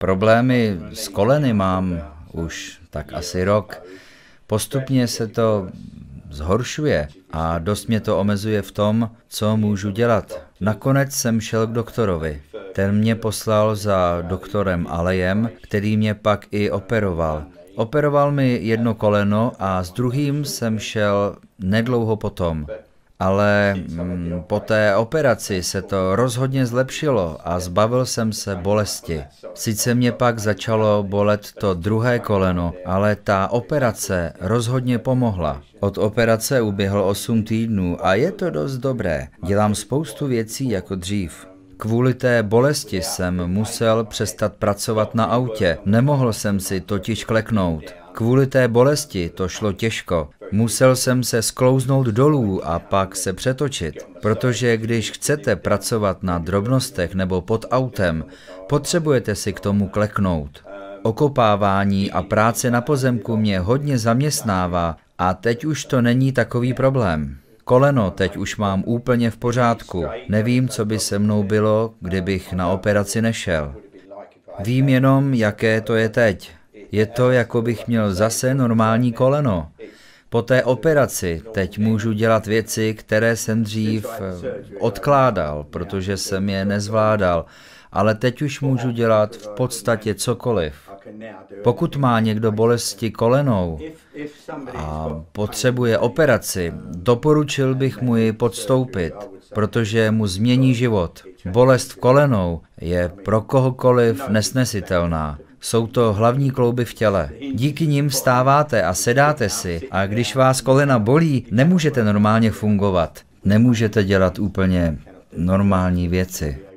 Problémy s koleny mám už tak asi rok. Postupně se to zhoršuje a dost mě to omezuje v tom, co můžu dělat. Nakonec jsem šel k doktorovi. Ten mě poslal za doktorem Alejem, který mě pak i operoval. Operoval mi jedno koleno a s druhým jsem šel nedlouho potom. Ale mm, po té operaci se to rozhodně zlepšilo a zbavil jsem se bolesti. Sice mě pak začalo bolet to druhé koleno, ale ta operace rozhodně pomohla. Od operace uběhl 8 týdnů a je to dost dobré. Dělám spoustu věcí jako dřív. Kvůli té bolesti jsem musel přestat pracovat na autě. Nemohl jsem si totiž kleknout. Kvůli té bolesti to šlo těžko. Musel jsem se sklouznout dolů a pak se přetočit, protože když chcete pracovat na drobnostech nebo pod autem, potřebujete si k tomu kleknout. Okopávání a práce na pozemku mě hodně zaměstnává a teď už to není takový problém. Koleno teď už mám úplně v pořádku. Nevím, co by se mnou bylo, kdybych na operaci nešel. Vím jenom, jaké to je teď. Je to, jako bych měl zase normální koleno. Po té operaci teď můžu dělat věci, které jsem dřív eh, odkládal, protože jsem je nezvládal, ale teď už můžu dělat v podstatě cokoliv. Pokud má někdo bolesti kolenou a potřebuje operaci, doporučil bych mu ji podstoupit, protože mu změní život. Bolest v kolenou je pro kohokoliv nesnesitelná. Jsou to hlavní klouby v těle. Díky nim vstáváte a sedáte si a když vás kolena bolí, nemůžete normálně fungovat. Nemůžete dělat úplně normální věci.